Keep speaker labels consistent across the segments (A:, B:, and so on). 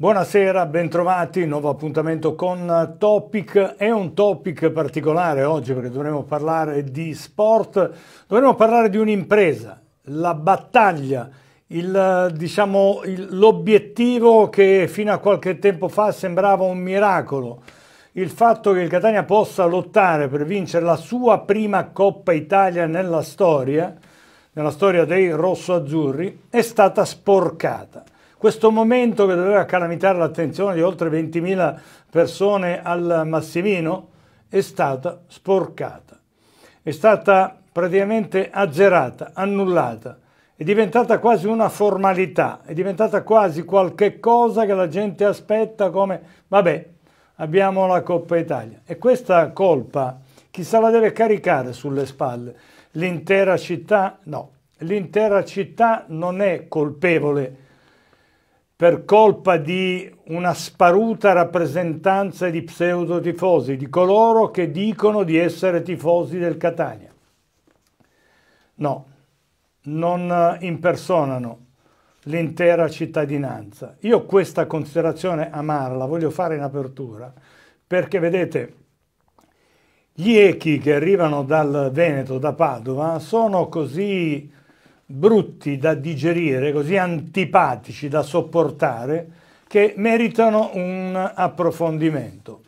A: Buonasera, bentrovati, nuovo appuntamento con Topic. È un topic particolare oggi perché dovremo parlare di sport, dovremo parlare di un'impresa, la battaglia, diciamo, l'obiettivo diciamo, che fino a qualche tempo fa sembrava un miracolo. Il fatto che il Catania possa lottare per vincere la sua prima Coppa Italia nella storia, nella storia dei rosso-azzurri, è stata sporcata questo momento che doveva calamitare l'attenzione di oltre 20.000 persone al Massimino è stata sporcata, è stata praticamente azzerata, annullata, è diventata quasi una formalità, è diventata quasi qualche cosa che la gente aspetta come vabbè abbiamo la Coppa Italia e questa colpa chissà la deve caricare sulle spalle? L'intera città? No, l'intera città non è colpevole per colpa di una sparuta rappresentanza di pseudotifosi, di coloro che dicono di essere tifosi del Catania. No, non eh, impersonano l'intera cittadinanza. Io questa considerazione amara la voglio fare in apertura perché vedete gli echi che arrivano dal Veneto, da Padova, sono così brutti da digerire, così antipatici da sopportare, che meritano un approfondimento.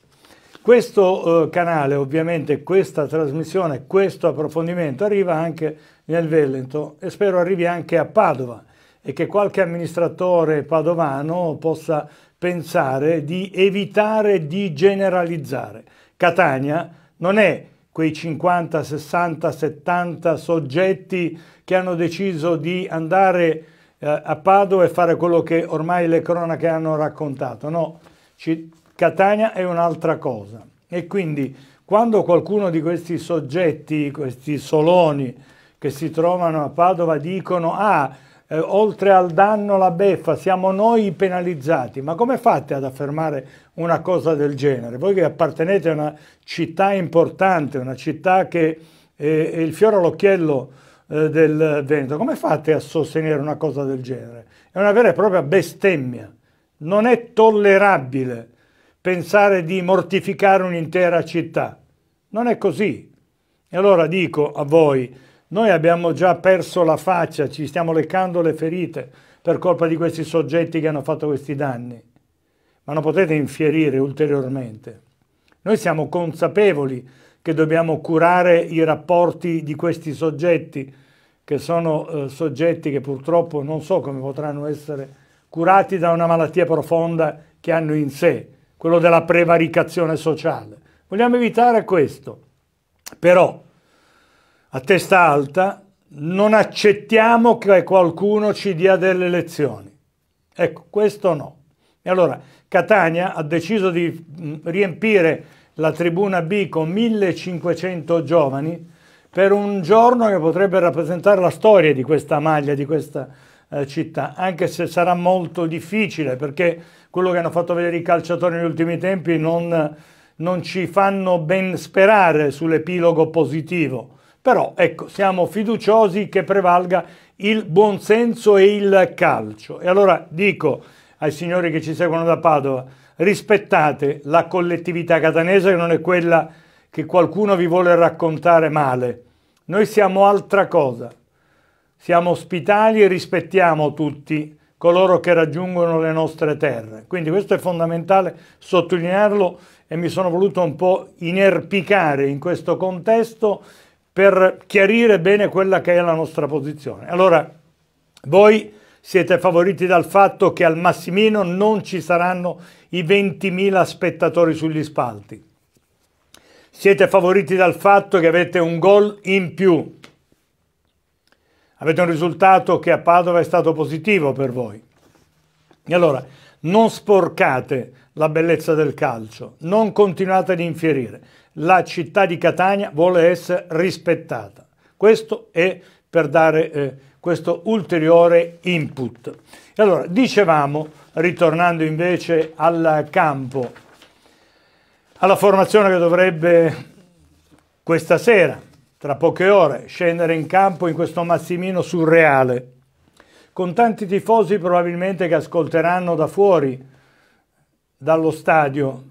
A: Questo eh, canale, ovviamente questa trasmissione, questo approfondimento arriva anche nel Veneto e spero arrivi anche a Padova e che qualche amministratore padovano possa pensare di evitare di generalizzare. Catania non è quei 50, 60, 70 soggetti che hanno deciso di andare eh, a Padova e fare quello che ormai le cronache hanno raccontato. No, Catania è un'altra cosa. E quindi quando qualcuno di questi soggetti, questi soloni che si trovano a Padova dicono ah, eh, oltre al danno la beffa, siamo noi penalizzati. Ma come fate ad affermare una cosa del genere? Voi che appartenete a una città importante, una città che eh, è il fiore all'occhiello eh, del Veneto, come fate a sostenere una cosa del genere? È una vera e propria bestemmia. Non è tollerabile pensare di mortificare un'intera città. Non è così. E allora dico a voi, noi abbiamo già perso la faccia, ci stiamo leccando le ferite per colpa di questi soggetti che hanno fatto questi danni, ma non potete infierire ulteriormente. Noi siamo consapevoli che dobbiamo curare i rapporti di questi soggetti, che sono eh, soggetti che purtroppo non so come potranno essere curati da una malattia profonda che hanno in sé, quello della prevaricazione sociale. Vogliamo evitare questo, però a testa alta, non accettiamo che qualcuno ci dia delle lezioni. Ecco, questo no. E allora Catania ha deciso di mm, riempire la tribuna B con 1500 giovani per un giorno che potrebbe rappresentare la storia di questa maglia, di questa eh, città, anche se sarà molto difficile perché quello che hanno fatto vedere i calciatori negli ultimi tempi non, non ci fanno ben sperare sull'epilogo positivo però ecco, siamo fiduciosi che prevalga il buonsenso e il calcio. E allora dico ai signori che ci seguono da Padova, rispettate la collettività catanese che non è quella che qualcuno vi vuole raccontare male. Noi siamo altra cosa. Siamo ospitali e rispettiamo tutti coloro che raggiungono le nostre terre. Quindi questo è fondamentale sottolinearlo e mi sono voluto un po' inerpicare in questo contesto per chiarire bene quella che è la nostra posizione. Allora, voi siete favoriti dal fatto che al Massimino non ci saranno i 20.000 spettatori sugli spalti. Siete favoriti dal fatto che avete un gol in più. Avete un risultato che a Padova è stato positivo per voi. E allora, non sporcate la bellezza del calcio, non continuate ad infierire la città di Catania vuole essere rispettata. Questo è per dare eh, questo ulteriore input. allora, dicevamo, ritornando invece al campo, alla formazione che dovrebbe questa sera, tra poche ore, scendere in campo in questo massimino surreale, con tanti tifosi probabilmente che ascolteranno da fuori, dallo stadio,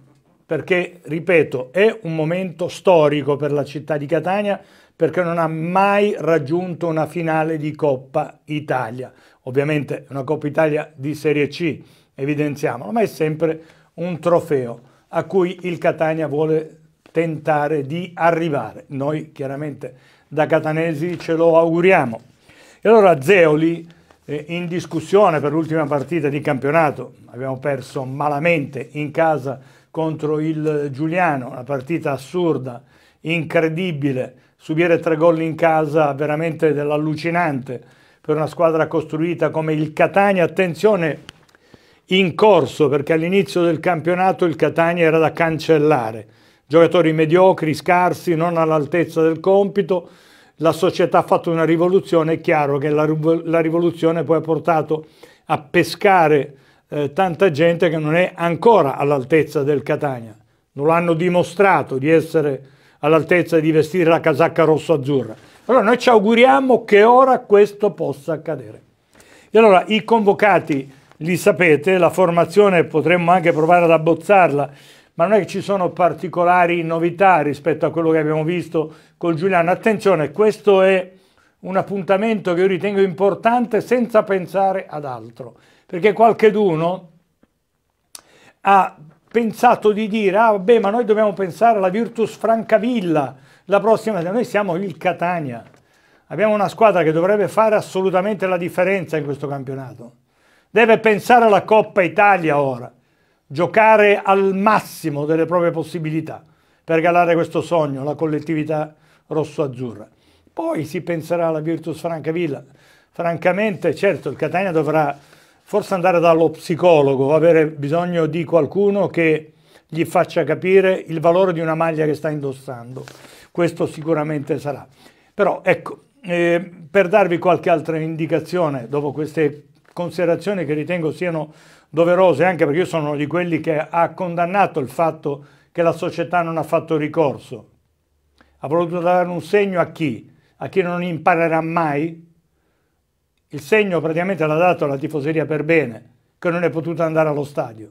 A: perché, ripeto, è un momento storico per la città di Catania perché non ha mai raggiunto una finale di Coppa Italia. Ovviamente una Coppa Italia di Serie C, evidenziamolo, ma è sempre un trofeo a cui il Catania vuole tentare di arrivare. Noi chiaramente da catanesi ce lo auguriamo. E allora Zeoli eh, in discussione per l'ultima partita di campionato, abbiamo perso malamente in casa contro il Giuliano, una partita assurda, incredibile, subire tre gol in casa veramente dell'allucinante per una squadra costruita come il Catania, attenzione in corso perché all'inizio del campionato il Catania era da cancellare, giocatori mediocri, scarsi, non all'altezza del compito, la società ha fatto una rivoluzione, è chiaro che la, la rivoluzione poi ha portato a pescare eh, tanta gente che non è ancora all'altezza del Catania. Non l'hanno dimostrato di essere all'altezza di vestire la casacca rosso-azzurra. Allora noi ci auguriamo che ora questo possa accadere. E allora i convocati li sapete, la formazione potremmo anche provare ad abbozzarla, ma non è che ci sono particolari novità rispetto a quello che abbiamo visto con Giuliano. Attenzione, questo è un appuntamento che io ritengo importante senza pensare ad altro perché qualcheduno ha pensato di dire, ah vabbè, ma noi dobbiamo pensare alla Virtus Francavilla, la prossima, noi siamo il Catania, abbiamo una squadra che dovrebbe fare assolutamente la differenza in questo campionato, deve pensare alla Coppa Italia ora, giocare al massimo delle proprie possibilità per galare questo sogno, la collettività rosso-azzurra. Poi si penserà alla Virtus Francavilla, francamente certo il Catania dovrà forse andare dallo psicologo, avere bisogno di qualcuno che gli faccia capire il valore di una maglia che sta indossando. Questo sicuramente sarà. Però ecco, eh, per darvi qualche altra indicazione, dopo queste considerazioni che ritengo siano doverose, anche perché io sono di quelli che ha condannato il fatto che la società non ha fatto ricorso, ha voluto dare un segno a chi? A chi non imparerà mai il segno praticamente l'ha dato la tifoseria per bene, che non è potuta andare allo stadio.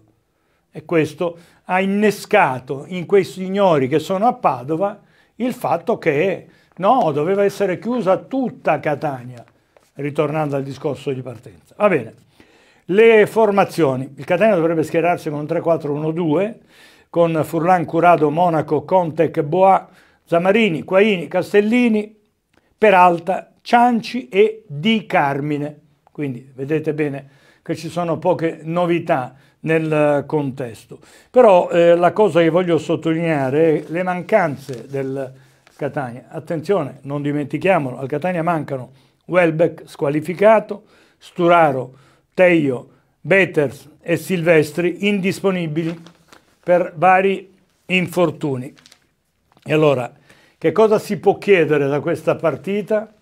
A: E questo ha innescato in quei signori che sono a Padova il fatto che no, doveva essere chiusa tutta Catania, ritornando al discorso di partenza. Va bene, le formazioni. Il Catania dovrebbe schierarsi con un 3-4-1-2, con Furlan, Curado, Monaco, Contec, Boa, Zamarini, Quaini, Castellini, Peralta, Cianci e Di Carmine. Quindi vedete bene che ci sono poche novità nel contesto. Però eh, la cosa che voglio sottolineare è le mancanze del Catania. Attenzione, non dimentichiamolo, al Catania mancano Welbeck squalificato, Sturaro, Teio, Betters e Silvestri indisponibili per vari infortuni. E allora che cosa si può chiedere da questa partita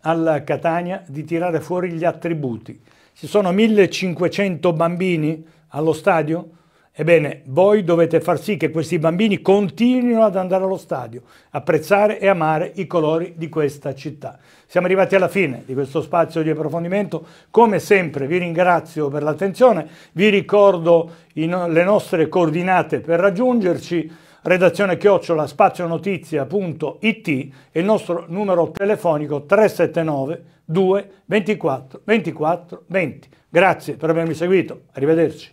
A: alla Catania di tirare fuori gli attributi? Ci sono 1500 bambini allo stadio? Ebbene, voi dovete far sì che questi bambini continuino ad andare allo stadio, apprezzare e amare i colori di questa città. Siamo arrivati alla fine di questo spazio di approfondimento. Come sempre vi ringrazio per l'attenzione, vi ricordo le nostre coordinate per raggiungerci redazione chiocciola spazionotizia.it e il nostro numero telefonico 379 2 24 24 20. Grazie per avermi seguito, arrivederci.